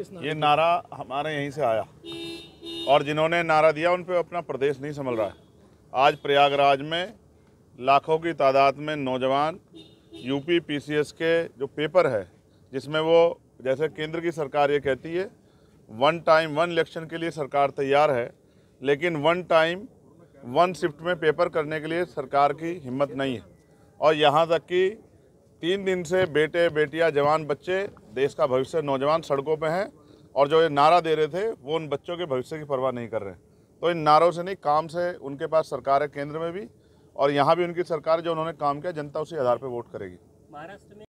ये नारा हमारे यहीं से आया और जिन्होंने नारा दिया उन पर अपना प्रदेश नहीं संभल रहा है आज प्रयागराज में लाखों की तादाद में नौजवान यूपी पीसीएस के जो पेपर है जिसमें वो जैसे केंद्र की सरकार ये कहती है वन टाइम वन इलेक्शन के लिए सरकार तैयार है लेकिन वन टाइम वन शिफ्ट में पेपर करने के लिए सरकार की हिम्मत नहीं है और यहाँ तक कि तीन दिन से बेटे बेटियाँ जवान बच्चे देश का भविष्य नौजवान सड़कों पे हैं और जो ये नारा दे रहे थे वो उन बच्चों के भविष्य की परवाह नहीं कर रहे तो इन नारों से नहीं काम से उनके पास सरकार है केंद्र में भी और यहाँ भी उनकी सरकार जो उन्होंने काम किया जनता उसी आधार पर वोट करेगी महाराष्ट्र में